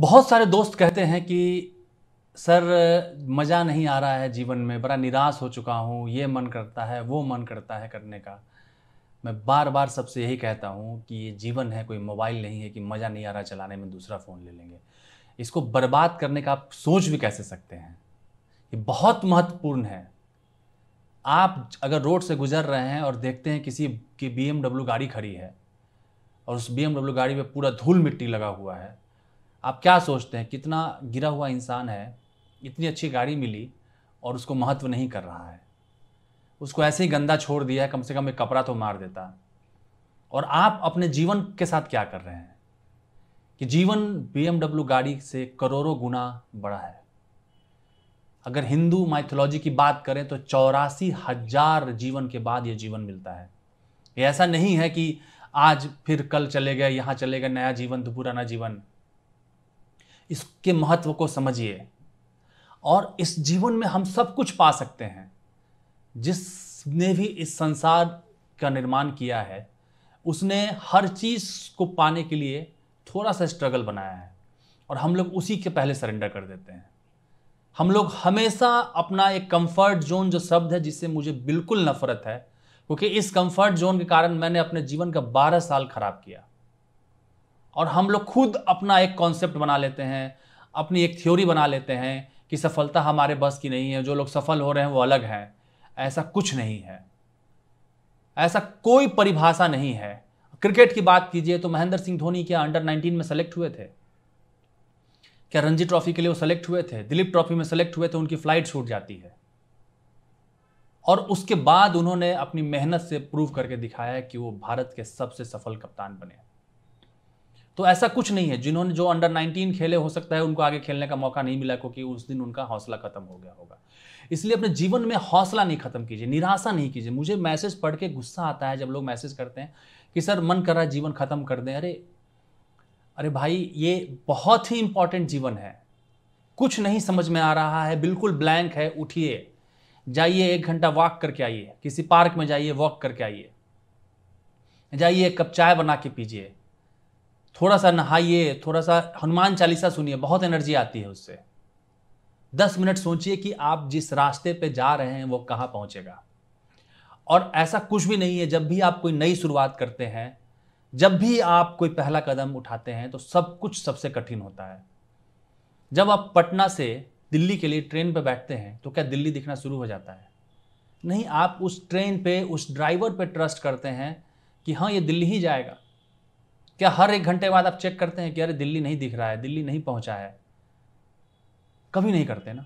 बहुत सारे दोस्त कहते हैं कि सर मज़ा नहीं आ रहा है जीवन में बड़ा निराश हो चुका हूँ ये मन करता है वो मन करता है करने का मैं बार बार सबसे यही कहता हूँ कि ये जीवन है कोई मोबाइल नहीं है कि मज़ा नहीं आ रहा चलाने में दूसरा फ़ोन ले लेंगे इसको बर्बाद करने का आप सोच भी कैसे सकते हैं ये बहुत महत्वपूर्ण है आप अगर रोड से गुजर रहे हैं और देखते हैं किसी की बी गाड़ी खड़ी है और उस बी गाड़ी में पूरा धूल मिट्टी लगा हुआ है आप क्या सोचते हैं कितना गिरा हुआ इंसान है इतनी अच्छी गाड़ी मिली और उसको महत्व नहीं कर रहा है उसको ऐसे ही गंदा छोड़ दिया है कम से कम एक कपड़ा तो मार देता और आप अपने जीवन के साथ क्या कर रहे हैं कि जीवन बी गाड़ी से करोड़ों गुना बड़ा है अगर हिंदू माइथोलॉजी की बात करें तो चौरासी हजार जीवन के बाद ये जीवन मिलता है ये ऐसा नहीं है कि आज फिर कल चले गए यहाँ चले गए नया जीवन तो पुराना जीवन इसके महत्व को समझिए और इस जीवन में हम सब कुछ पा सकते हैं जिसने भी इस संसार का निर्माण किया है उसने हर चीज़ को पाने के लिए थोड़ा सा स्ट्रगल बनाया है और हम लोग उसी के पहले सरेंडर कर देते हैं हम लोग हमेशा अपना एक कंफर्ट जोन जो शब्द है जिससे मुझे बिल्कुल नफरत है क्योंकि इस कंफर्ट जोन के कारण मैंने अपने जीवन का बारह साल खराब किया और हम लोग खुद अपना एक कॉन्सेप्ट बना लेते हैं अपनी एक थ्योरी बना लेते हैं कि सफलता हमारे बस की नहीं है जो लोग सफल हो रहे हैं वो अलग हैं ऐसा कुछ नहीं है ऐसा कोई परिभाषा नहीं है क्रिकेट की बात कीजिए तो महेंद्र सिंह धोनी क्या अंडर 19 में सेलेक्ट हुए थे क्या रणजी ट्रॉफी के लिए वो सेलेक्ट हुए थे दिलीप ट्रॉफी में सेलेक्ट हुए थे तो उनकी फ्लाइट छूट जाती है और उसके बाद उन्होंने अपनी मेहनत से प्रूव करके दिखाया कि वो भारत के सबसे सफल कप्तान बने तो ऐसा कुछ नहीं है जिन्होंने जो अंडर 19 खेले हो सकता है उनको आगे खेलने का मौका नहीं मिला क्योंकि उस दिन उनका हौसला खत्म हो गया होगा इसलिए अपने जीवन में हौसला नहीं खत्म कीजिए निराशा नहीं कीजिए मुझे मैसेज पढ़ के गुस्सा आता है जब लोग मैसेज करते हैं कि सर मन कर रहा है जीवन खत्म कर दें अरे अरे भाई ये बहुत ही इंपॉर्टेंट जीवन है कुछ नहीं समझ में आ रहा है बिल्कुल ब्लैंक है उठिए जाइए एक घंटा वॉक करके आइए किसी पार्क में जाइए वॉक करके आइए जाइए एक कप चाय बना के पीजिए थोड़ा सा नहाइए थोड़ा सा हनुमान चालीसा सुनिए बहुत एनर्जी आती है उससे दस मिनट सोचिए कि आप जिस रास्ते पे जा रहे हैं वो कहाँ पहुँचेगा और ऐसा कुछ भी नहीं है जब भी आप कोई नई शुरुआत करते हैं जब भी आप कोई पहला कदम उठाते हैं तो सब कुछ सबसे कठिन होता है जब आप पटना से दिल्ली के लिए ट्रेन पर बैठते हैं तो क्या दिल्ली दिखना शुरू हो जाता है नहीं आप उस ट्रेन पे उस ड्राइवर पे ट्रस्ट करते हैं कि हाँ ये दिल्ली ही जाएगा क्या हर एक घंटे बाद आप चेक करते हैं कि अरे दिल्ली नहीं दिख रहा है दिल्ली नहीं पहुंचा है कभी नहीं करते ना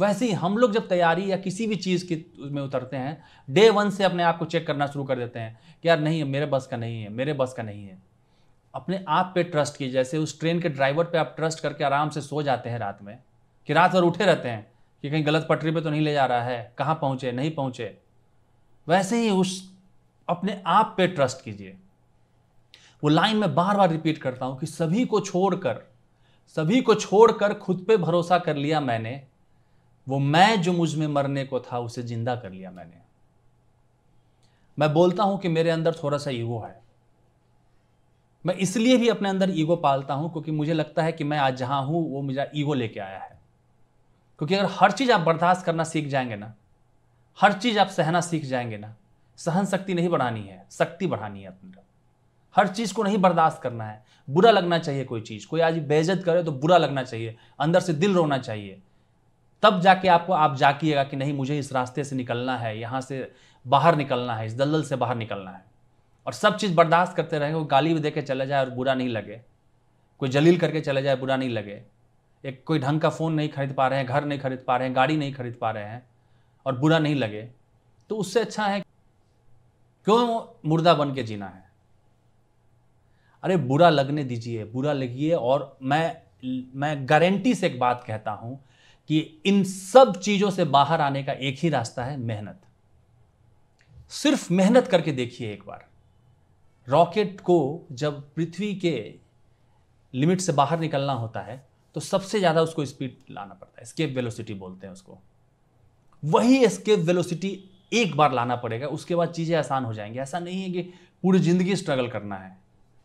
वैसे ही हम लोग जब तैयारी या किसी भी चीज़ की में उतरते हैं डे वन से अपने आप को चेक करना शुरू कर देते हैं कि यार नहीं मेरे बस का नहीं है मेरे बस का नहीं है अपने आप पे ट्रस्ट कीजिए जैसे उस ट्रेन के ड्राइवर पे आप ट्रस्ट करके आराम से सो जाते हैं रात में कि रात भर उठे रहते हैं कि कहीं गलत पटरी पे तो नहीं ले जा रहा है कहाँ पहुँचे नहीं पहुँचे वैसे ही उस अपने आप पे ट्रस्ट कीजिए वो लाइन में बार बार रिपीट करता हूँ कि सभी को छोड़कर सभी को छोड़कर खुद पे भरोसा कर लिया मैंने वो मैं जो मुझ में मरने को था उसे जिंदा कर लिया मैंने मैं बोलता हूं कि मेरे अंदर थोड़ा सा ईगो है मैं इसलिए भी अपने अंदर ईगो पालता हूं क्योंकि मुझे लगता है कि मैं आज जहां हूं वो मुझे ईगो लेके आया है क्योंकि अगर हर चीज़ आप बर्दाश्त करना सीख जाएंगे ना हर चीज़ आप सहना सीख जाएंगे ना सहन शक्ति नहीं बढ़ानी है शक्ति बढ़ानी है अपने हर चीज़ को नहीं बर्दाश्त करना है बुरा लगना चाहिए कोई चीज़ कोई आज बेइज्जत करे तो बुरा लगना चाहिए अंदर से दिल रोना चाहिए तब जाके आपको आप जाकिएगा कि नहीं मुझे इस रास्ते से निकलना है यहाँ से बाहर निकलना है इस दलदल से बाहर निकलना है और सब चीज़ बर्दाश्त करते रहेंगे वो गाली भी दे के चले जाए और बुरा नहीं लगे कोई जलील करके चले जाए बुरा नहीं लगे एक कोई ढंग का फ़ोन नहीं खरीद पा रहे हैं घर नहीं खरीद पा रहे हैं गाड़ी नहीं खरीद पा रहे हैं और बुरा नहीं लगे तो उससे अच्छा है क्यों मुर्दा बन के जीना है अरे बुरा लगने दीजिए बुरा लगिए और मैं मैं गारंटी से एक बात कहता हूं कि इन सब चीजों से बाहर आने का एक ही रास्ता है मेहनत सिर्फ मेहनत करके देखिए एक बार रॉकेट को जब पृथ्वी के लिमिट से बाहर निकलना होता है तो सबसे ज़्यादा उसको स्पीड लाना पड़ता है स्केप वेलोसिटी बोलते हैं उसको वही स्केप वेलोसिटी एक बार लाना पड़ेगा उसके बाद चीज़ें आसान हो जाएंगी ऐसा नहीं है कि पूरी ज़िंदगी स्ट्रगल करना है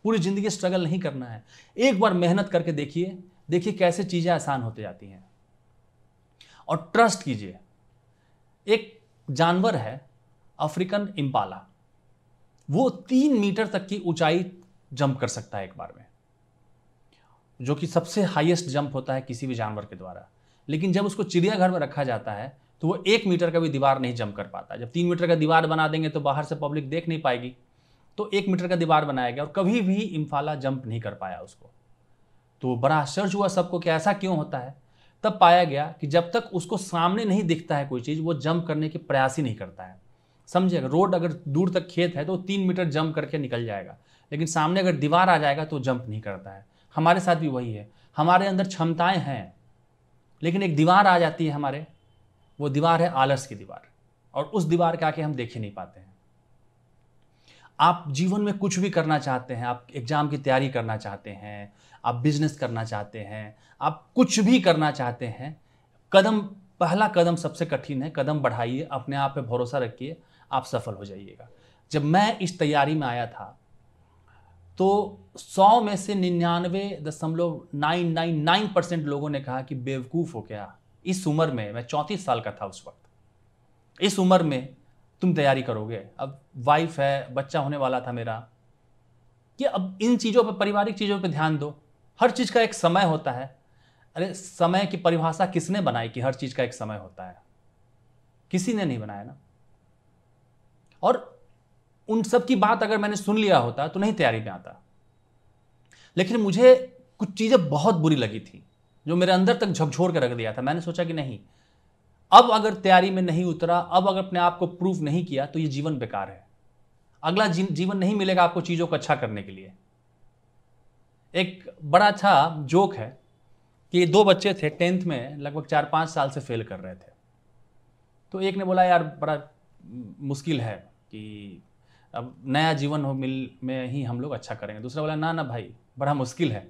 पूरी ज़िंदगी स्ट्रगल नहीं करना है एक बार मेहनत करके देखिए देखिए कैसे चीज़ें आसान होती जाती हैं और ट्रस्ट कीजिए एक जानवर है अफ्रीकन इम्पाला वो तीन मीटर तक की ऊंचाई जंप कर सकता है एक बार में जो कि सबसे हाईएस्ट जंप होता है किसी भी जानवर के द्वारा लेकिन जब उसको चिड़ियाघर में रखा जाता है तो वो एक मीटर का भी दीवार नहीं जंप कर पाता जब तीन मीटर का दीवार बना देंगे तो बाहर से पब्लिक देख नहीं पाएगी तो एक मीटर का दीवार बनाया गया और कभी भी इम्फाला जंप नहीं कर पाया उसको तो बड़ा आश्चर्य हुआ सबको कि ऐसा क्यों होता है तब पाया गया कि जब तक उसको सामने नहीं दिखता है कोई चीज़ वो जंप करने के प्रयास ही नहीं करता है समझे अगर रोड अगर दूर तक खेत है तो तीन मीटर जंप करके निकल जाएगा लेकिन सामने अगर दीवार आ जाएगा तो जंप नहीं करता है हमारे साथ भी वही है हमारे अंदर क्षमताएं हैं लेकिन एक दीवार आ जाती है हमारे वो दीवार है आलस की दीवार और उस दीवार के आके हम देख ही नहीं पाते हैं आप जीवन में कुछ भी करना चाहते हैं आप एग्ज़ाम की तैयारी करना चाहते हैं आप बिजनेस करना चाहते हैं आप कुछ भी करना चाहते हैं कदम पहला कदम सबसे कठिन है कदम बढ़ाइए अपने आप पे भरोसा रखिए आप सफल हो जाइएगा जब मैं इस तैयारी में आया था तो सौ में से निन्यानवे दशमलव नाइन नाइन नाइन परसेंट लोगों ने कहा कि बेवकूफ़ हो क्या इस उम्र में मैं चौंतीस साल का था उस वक्त इस उम्र में तुम तैयारी करोगे अब वाइफ है बच्चा होने वाला था मेरा कि अब इन चीज़ों पर पारिवारिक चीज़ों पर ध्यान दो हर चीज़ का एक समय होता है अरे समय की परिभाषा किसने बनाई कि हर चीज़ का एक समय होता है किसी ने नहीं बनाया ना और उन सब की बात अगर मैंने सुन लिया होता तो नहीं तैयारी में आता लेकिन मुझे कुछ चीज़ें बहुत बुरी लगी थी जो मेरे अंदर तक झकझोर कर रख दिया था मैंने सोचा कि नहीं अब अगर तैयारी में नहीं उतरा अब अगर अपने आप को प्रूव नहीं किया तो ये जीवन बेकार है अगला जी, जीवन नहीं मिलेगा आपको चीज़ों को अच्छा करने के लिए एक बड़ा अच्छा जोक है कि दो बच्चे थे टेंथ में लगभग चार पाँच साल से फेल कर रहे थे तो एक ने बोला यार बड़ा मुश्किल है कि अब नया जीवन हो मिल में ही हम लोग अच्छा करेंगे दूसरा बोला ना ना भाई बड़ा मुश्किल है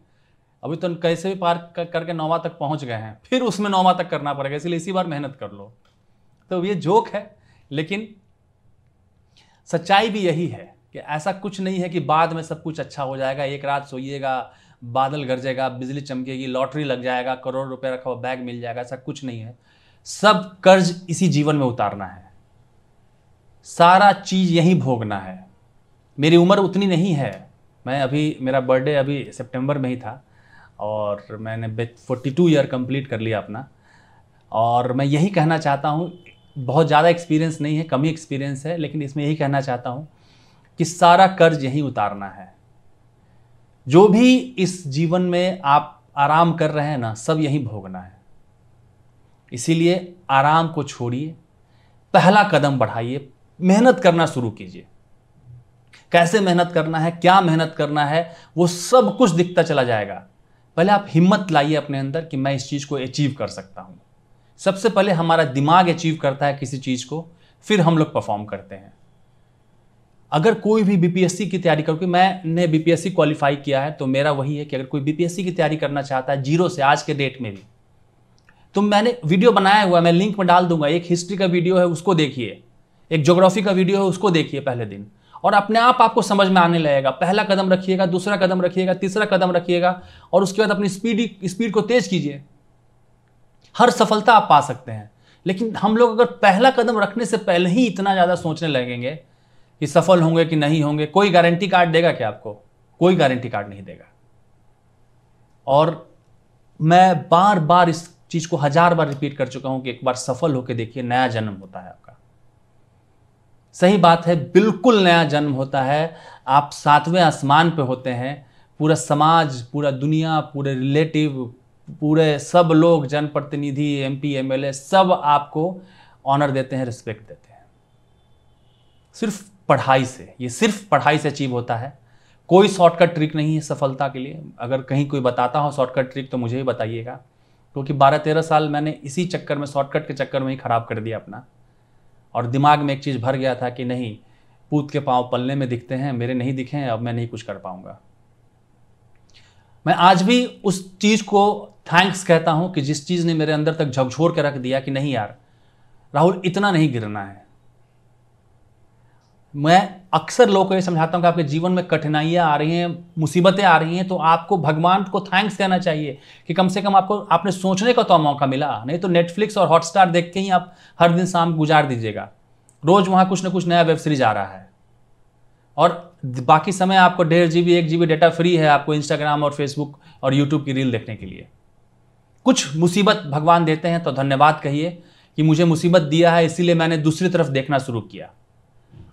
अभी तो कैसे भी पार करके नौवा तक पहुंच गए हैं फिर उसमें नौवा तक करना पड़ेगा इसलिए इसी बार मेहनत कर लो तो ये जोक है लेकिन सच्चाई भी यही है कि ऐसा कुछ नहीं है कि बाद में सब कुछ अच्छा हो जाएगा एक रात सोइएगा बादल गरजेगा बिजली चमकेगी लॉटरी लग जाएगा करोड़ रुपया रखा हुआ बैग मिल जाएगा ऐसा कुछ नहीं है सब कर्ज इसी जीवन में उतारना है सारा चीज़ यही भोगना है मेरी उम्र उतनी नहीं है मैं अभी मेरा बर्थडे अभी सितंबर में ही था और मैंने फोर्टी टू ईयर कम्प्लीट कर लिया अपना और मैं यही कहना चाहता हूँ बहुत ज़्यादा एक्सपीरियंस नहीं है कमी एक्सपीरियंस है लेकिन इसमें यही कहना चाहता हूँ कि सारा कर्ज यहीं उतारना है जो भी इस जीवन में आप आराम कर रहे हैं ना सब यहीं भोगना है इसीलिए आराम को छोड़िए पहला कदम बढ़ाइए मेहनत करना शुरू कीजिए कैसे मेहनत करना है क्या मेहनत करना है वो सब कुछ दिखता चला जाएगा पहले आप हिम्मत लाइए अपने अंदर कि मैं इस चीज़ को अचीव कर सकता हूँ सबसे पहले हमारा दिमाग अचीव करता है किसी चीज़ को फिर हम लोग परफॉर्म करते हैं अगर कोई भी बीपीएससी की तैयारी करो कि मैंने बीपीएससी क्वालिफाई किया है तो मेरा वही है कि अगर कोई बीपीएससी की तैयारी करना चाहता है जीरो से आज के डेट में भी तो मैंने वीडियो बनाया हुआ है मैं लिंक में डाल दूंगा एक हिस्ट्री का वीडियो है उसको देखिए एक जोग्राफी का वीडियो है उसको देखिए पहले दिन और अपने आप आपको समझ में आने लगेगा पहला कदम रखिएगा दूसरा कदम रखिएगा तीसरा कदम रखिएगा और उसके बाद अपनी स्पीड स्पीड को तेज कीजिए हर सफलता आप पा सकते हैं लेकिन हम लोग अगर पहला कदम रखने से पहले ही इतना ज़्यादा सोचने लगेंगे कि सफल होंगे कि नहीं होंगे कोई गारंटी कार्ड देगा क्या आपको कोई गारंटी कार्ड नहीं देगा और मैं बार बार इस चीज़ को हजार बार रिपीट कर चुका हूं कि एक बार सफल होकर देखिए नया जन्म होता है आपका सही बात है बिल्कुल नया जन्म होता है आप सातवें आसमान पे होते हैं पूरा समाज पूरा दुनिया पूरे रिलेटिव पूरे सब लोग जनप्रतिनिधि M M P L A सब आपको ऑनर देते हैं रिस्पेक्ट देते हैं सिर्फ पढ़ाई से ये सिर्फ पढ़ाई से अचीव होता है कोई शॉर्टकट ट्रिक नहीं है सफलता के लिए अगर कहीं कोई बताता हो शॉर्टकट ट्रिक तो मुझे ही बताइएगा क्योंकि बारह तेरह साल मैंने इसी चक्कर में शॉर्टकट के चक्कर में ही ख़राब कर दिया अपना और दिमाग में एक चीज़ भर गया था कि नहीं पूत के पाँव पलने में दिखते हैं मेरे नहीं दिखे अब मैं नहीं कुछ कर पाऊंगा मैं आज भी उस चीज़ को थैंक्स कहता हूं कि जिस चीज़ ने मेरे अंदर तक झकझोर के रख दिया कि नहीं यार राहुल इतना नहीं गिरना है मैं अक्सर लोगों को ये समझाता हूँ कि आपके जीवन में कठिनाइयाँ आ रही हैं मुसीबतें आ रही हैं तो आपको भगवान को थैंक्स देना चाहिए कि कम से कम आपको आपने सोचने का तो मौका मिला नहीं तो नेटफ्लिक्स और हॉटस्टार देख के ही आप हर दिन शाम गुजार दीजिएगा रोज़ वहाँ कुछ ना कुछ नया वेब सीरीज आ रहा है और बाकी समय आपको डेढ़ जी बी एक जी बी डेटा फ्री है आपको इंस्टाग्राम और फेसबुक और यूट्यूब की रील देखने के लिए कुछ मुसीबत भगवान देते हैं तो धन्यवाद कहिए कि मुझे मुसीबत दिया है इसीलिए मैंने दूसरी तरफ देखना शुरू किया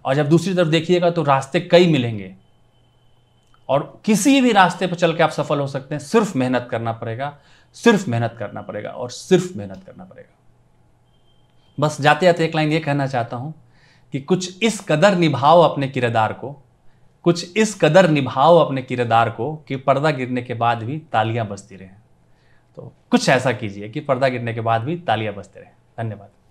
और जब दूसरी तरफ देखिएगा तो रास्ते कई मिलेंगे और किसी भी रास्ते पर चल के आप सफल हो सकते हैं सिर्फ मेहनत करना पड़ेगा सिर्फ मेहनत करना पड़ेगा और सिर्फ मेहनत करना पड़ेगा बस जाते जाते एक लाइन ये कहना चाहता हूँ कि कुछ इस कदर निभाओ अपने किरदार को कुछ इस कदर निभाओ अपने किरदार को कि पर्दा गिरने के बाद भी तालियां बजती रहें तो कुछ ऐसा कीजिए कि पर्दा गिरने के बाद भी तालियां बजते रहें धन्यवाद